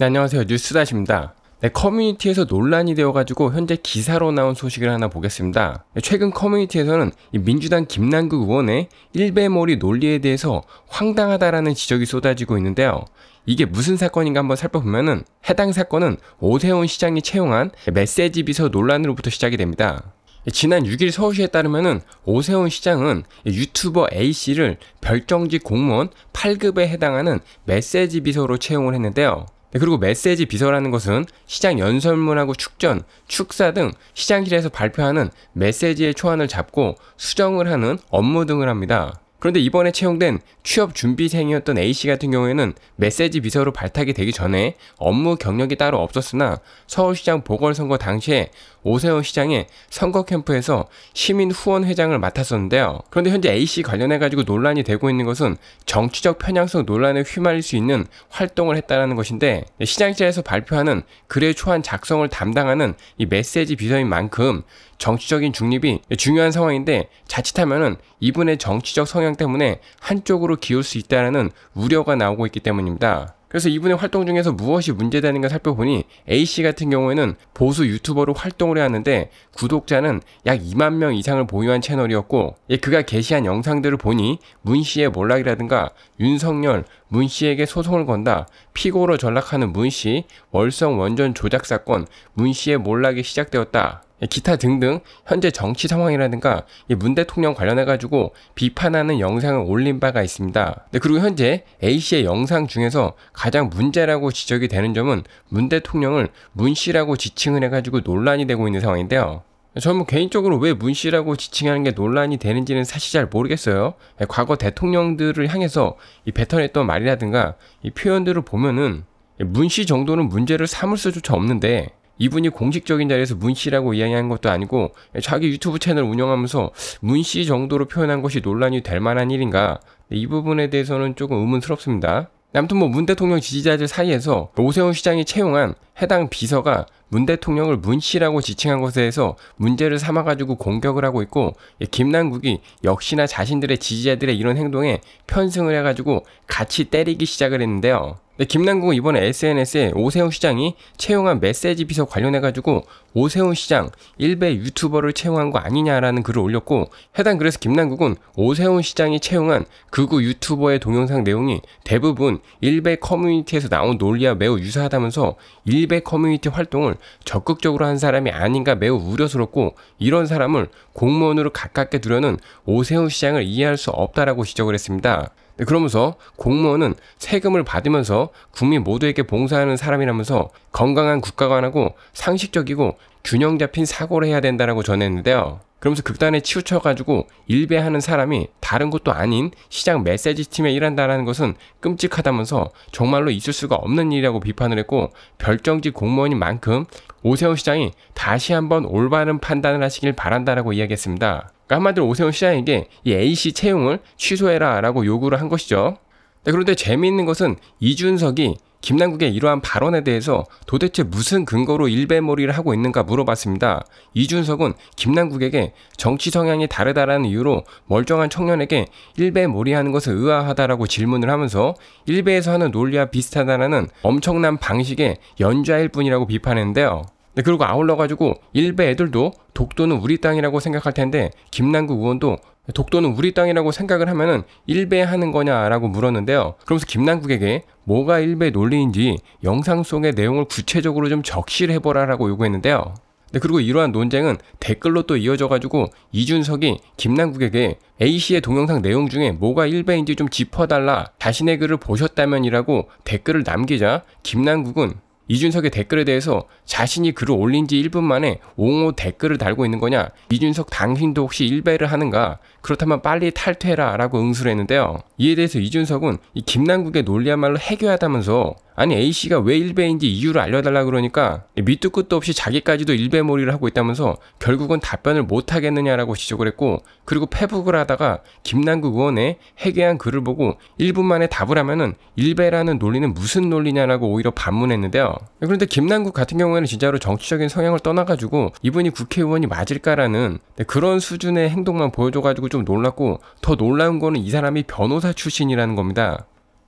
네, 안녕하세요. 뉴스다시입니다. 네, 커뮤니티에서 논란이 되어가지고 현재 기사로 나온 소식을 하나 보겠습니다. 네, 최근 커뮤니티에서는 민주당 김남국 의원의 일배몰이 논리에 대해서 황당하다라는 지적이 쏟아지고 있는데요. 이게 무슨 사건인가 한번 살펴보면은 해당 사건은 오세훈 시장이 채용한 메시지 비서 논란으로부터 시작이 됩니다. 네, 지난 6일 서울시에 따르면 오세훈 시장은 유튜버 A씨를 별정직 공무원 8급에 해당하는 메시지 비서로 채용을 했는데요. 네, 그리고 메시지 비서라는 것은 시장 연설문하고 축전, 축사 등 시장실에서 발표하는 메시지의 초안을 잡고 수정을 하는 업무 등을 합니다. 그런데 이번에 채용된 취업 준비생이었던 A씨 같은 경우에는 메시지 비서로 발탁이 되기 전에 업무 경력이 따로 없었으나 서울시장 보궐선거 당시에 오세훈 시장의 선거 캠프에서 시민 후원 회장을 맡았었는데요. 그런데 현재 A씨 관련해가지고 논란이 되고 있는 것은 정치적 편향성 논란에 휘말릴 수 있는 활동을 했다라는 것인데 시장실에서 발표하는 글의 초안 작성을 담당하는 이 메시지 비서인 만큼 정치적인 중립이 중요한 상황인데 자칫하면은 이분의 정치적 성향 성향 때문에 한쪽으로 기울 수 있다는 우려가 나오고 있기 때문입니다. 그래서 이분의 활동 중에서 무엇이 문제되는 가 살펴보니 A씨 같은 경우에는 보수 유튜버로 활동을 해 하는데 구독자는 약 2만 명 이상을 보유한 채널이었고 예, 그가 게시한 영상들을 보니 문씨의 몰락이라든가 윤석열, 문씨에게 소송을 건다, 피고로 전락하는 문씨, 월성 원전 조작 사건, 문씨의 몰락이 시작되었다 기타 등등 현재 정치 상황이라든가 문 대통령 관련해 가지고 비판하는 영상을 올린 바가 있습니다. 네, 그리고 현재 A 씨의 영상 중에서 가장 문제라고 지적이 되는 점은 문 대통령을 문 씨라고 지칭을 해가지고 논란이 되고 있는 상황인데요. 저는 뭐 개인적으로 왜 문씨라고 지칭하는 게 논란이 되는지는 사실 잘 모르겠어요. 네, 과거 대통령들을 향해서 이 뱉어냈던 말이라든가 이 표현들을 보면은 문 씨 정도는 문제를 삼을 수조차 없는데 이분이 공식적인 자리에서 문 씨라고 이야기한 것도 아니고 자기 유튜브 채널 운영하면서 문 씨 정도로 표현한 것이 논란이 될 만한 일인가 네, 이 부분에 대해서는 조금 의문스럽습니다. 아무튼 뭐 문 대통령 지지자들 사이에서 오세훈 시장이 채용한 해당 비서가 문 대통령을 문 씨라고 지칭한 것에 대해서 문제를 삼아가지고 공격을 하고 있고 예, 김남국이 역시나 자신들의 지지자들의 이런 행동에 편승을 해가지고 같이 때리기 시작을 했는데요. 네, 김남국은 이번에 SNS에 오세훈 시장이 채용한 메시지 비서 관련해가지고 오세훈 시장 1배 유튜버를 채용한 거 아니냐라는 글을 올렸고 해당 글에서 김남국은 오세훈 시장이 채용한 극우 유튜버의 동영상 내용이 대부분 1배 커뮤니티에서 나온 논리와 매우 유사하다면서 1배 커뮤니티 활동을 적극적으로 한 사람이 아닌가 매우 우려스럽고 이런 사람을 공무원으로 가깝게 두려는 오세훈 시장을 이해할 수 없다라고 지적을 했습니다. 네, 그러면서 공무원은 세금을 받으면서 국민 모두에게 봉사하는 사람이라면서 건강한 국가관하고 상식적이고 균형 잡힌 사고를 해야 된다라고 전했는데요. 그러면서 극단에 치우쳐가지고 일배하는 사람이 다른 것도 아닌 시장 메시지 팀에 일한다라는 것은 끔찍하다면서 정말로 있을 수가 없는 일이라고 비판을 했고 별정직 공무원인 만큼 오세훈 시장이 다시 한번 올바른 판단을 하시길 바란다라고 이야기했습니다. 그러니까 한마디로 오세훈 시장에게 이 A씨 채용을 취소해라 라고 요구를 한 것이죠. 네, 그런데 재미있는 것은 이준석이 김남국의 이러한 발언에 대해서 도대체 무슨 근거로 일배몰이를 하고 있는가 물어봤습니다. 이준석은 김남국에게 정치 성향이 다르다라는 이유로 멀쩡한 청년에게 일배몰이하는 것을 의아하다라고 질문을 하면서 일배에서 하는 논리와 비슷하다라는 엄청난 방식의 연좌일 뿐이라고 비판했는데요. 네, 그리고 아울러 가지고 일베 애들도 독도는 우리 땅이라고 생각할 텐데 김남국 의원도 독도는 우리 땅이라고 생각을 하면은 일배 하는 거냐라고 물었는데요. 그러면서 김남국에게 뭐가 일배 논리인지 영상 속의 내용을 구체적으로 좀 적시를 해보라라고 요구했는데요. 네, 그리고 이러한 논쟁은 댓글로 또 이어져가지고 이준석이 김남국에게 A씨의 동영상 내용 중에 뭐가 1배인지좀 짚어달라 자신의 글을 보셨다면이라고 댓글을 남기자 김남국은 이준석의 댓글에 대해서 자신이 글을 올린 지 1분 만에 옹호 댓글을 달고 있는 거냐? 이준석 당신도 혹시 일배를 하는가? 그렇다면 빨리 탈퇴해라 라고 응수를 했는데요. 이에 대해서 이준석은 이 김남국의 논리야말로 해괴하다면서 아니 A씨가 왜 일배인지 이유를 알려달라 그러니까 밑도 끝도 없이 자기까지도 일배몰이를 하고 있다면서 결국은 답변을 못하겠느냐라고 지적을 했고 그리고 페북을 하다가 김남국 의원의 해괴한 글을 보고 1분 만에 답을 하면은 일배라는 논리는 무슨 논리냐라고 오히려 반문했는데요. 그런데 김남국 같은 경우에는 진짜로 정치적인 성향을 떠나가지고 이분이 국회의원이 맞을까라는 네, 그런 수준의 행동만 보여줘가지고 좀 놀랐고 더 놀라운 거는 이 사람이 변호사 출신이라는 겁니다.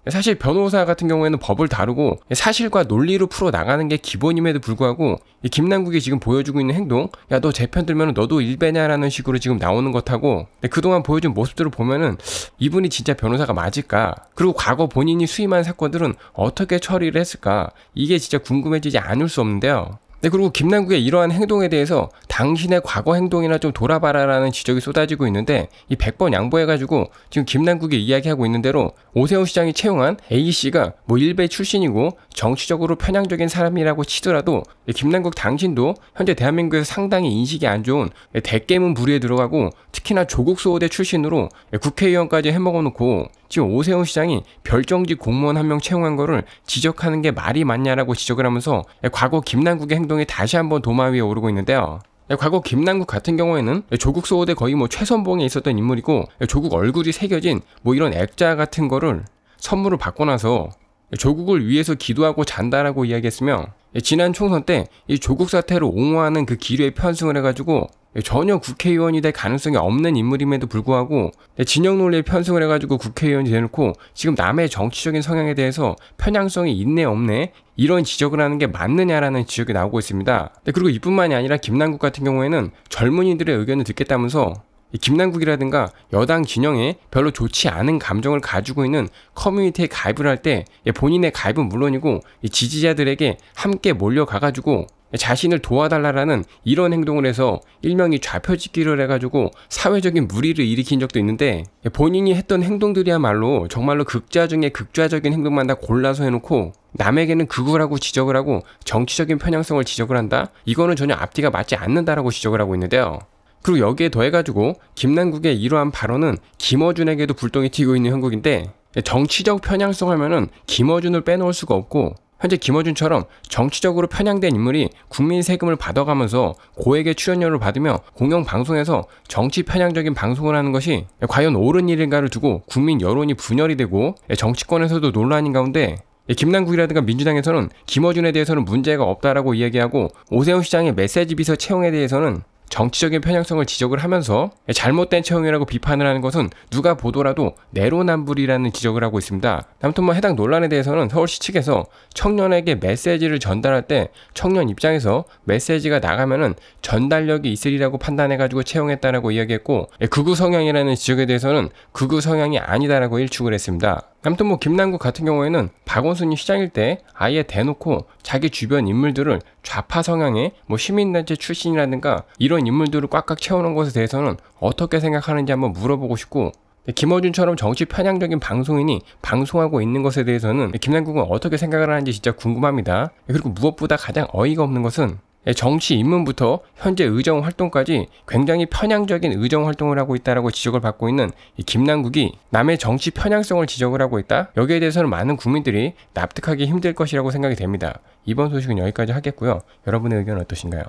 사실 변호사 같은 경우에는 법을 다루고 사실과 논리로 풀어 나가는 게 기본임에도 불구하고 김남국이 지금 보여주고 있는 행동, 야 너 제편 들면 너도 일배냐라는 식으로 지금 나오는 것하고 그동안 보여준 모습들을 보면은 이분이 진짜 변호사가 맞을까? 그리고 과거 본인이 수임한 사건들은 어떻게 처리를 했을까? 이게 진짜 궁금해지지 않을 수 없는데요. 네, 그리고 김남국의 이러한 행동에 대해서 당신의 과거 행동이나 좀 돌아봐라라는 지적이 쏟아지고 있는데 이 100번 양보해가지고 지금 김남국이 이야기하고 있는 대로 오세훈 시장이 채용한 A씨가 뭐 일베 출신이고 정치적으로 편향적인 사람이라고 치더라도 김남국 당신도 현재 대한민국에서 상당히 인식이 안 좋은 대깨문 부리에 들어가고 특히나 조국 소호대 출신으로 국회의원까지 해먹어 놓고 지금 오세훈 시장이 별정직 공무원 한 명 채용한 거를 지적하는 게 말이 맞냐라고 지적을 하면서 예, 과거 김남국의 행동이 다시 한번 도마 위에 오르고 있는데요. 예, 과거 김남국 같은 경우에는 예, 조국 소호대 거의 뭐 최선봉에 있었던 인물이고 조국 얼굴이 새겨진 뭐 이런 액자 같은 거를 선물을 받고 나서 조국을 위해서 기도하고 잔다라고 이야기했으며 지난 총선 때 이 조국 사태를 옹호하는 그 기류에 편승을 해가지고 전혀 국회의원이 될 가능성이 없는 인물임에도 불구하고 네, 진영 논리에 편승을 해가지고 국회의원이 되놓고 지금 남의 정치적인 성향에 대해서 편향성이 있네 없네 이런 지적을 하는 게 맞느냐라는 지적이 나오고 있습니다. 네, 그리고 이뿐만이 아니라 김남국 같은 경우에는 젊은이들의 의견을 듣겠다면서 김남국이라든가 여당 진영에 별로 좋지 않은 감정을 가지고 있는 커뮤니티에 가입을 할때 예, 본인의 가입은 물론이고 지지자들에게 함께 몰려가가지고 자신을 도와달라라는 이런 행동을 해서 일명이 좌표짓기를 해가지고 사회적인 무리를 일으킨 적도 있는데 본인이 했던 행동들이야말로 정말로 극좌 중에 극좌적인 행동만 다 골라서 해놓고 남에게는 극우라고 지적을 하고 정치적인 편향성을 지적을 한다? 이거는 전혀 앞뒤가 맞지 않는다라고 지적을 하고 있는데요. 그리고 여기에 더해가지고 김남국의 이러한 발언은 김어준에게도 불똥이 튀고 있는 형국인데 정치적 편향성 하면은 김어준을 빼놓을 수가 없고 현재 김어준처럼 정치적으로 편향된 인물이 국민 세금을 받아가면서 고액의 출연료를 받으며 공영 방송에서 정치 편향적인 방송을 하는 것이 과연 옳은 일인가를 두고 국민 여론이 분열이 되고 정치권에서도 논란인 가운데 김남국이라든가 민주당에서는 김어준에 대해서는 문제가 없다라고 이야기하고 오세훈 시장의 메시지 비서 채용에 대해서는 정치적인 편향성을 지적을 하면서 잘못된 채용이라고 비판을 하는 것은 누가 보더라도 내로남불이라는 지적을 하고 있습니다. 아무튼 뭐 해당 논란에 대해서는 서울시 측에서 청년에게 메시지를 전달할 때 청년 입장에서 메시지가 나가면은 전달력이 있으리라고 판단해가지고 채용했다라고 이야기했고 예, 극우 성향이라는 지적에 대해서는 극우 성향이 아니다라고 일축을 했습니다. 아무튼 뭐 김남국 같은 경우에는 박원순이 시장일 때 아예 대놓고 자기 주변 인물들을 좌파 성향의 뭐 시민단체 출신이라든가 이런 인물들을 꽉꽉 채우는 것에 대해서는 어떻게 생각하는지 한번 물어보고 싶고 김어준처럼 정치 편향적인 방송인이 방송하고 있는 것에 대해서는 김남국은 어떻게 생각을 하는지 진짜 궁금합니다. 그리고 무엇보다 가장 어이가 없는 것은 예, 정치 입문부터 현재 의정 활동까지 굉장히 편향적인 의정 활동을 하고 있다라고 지적을 받고 있는 김남국이 남의 정치 편향성을 지적을 하고 있다. 여기에 대해서는 많은 국민들이 납득하기 힘들 것이라고 생각이 됩니다. 이번 소식은 여기까지 하겠고요. 여러분의 의견 은 어떠신가요?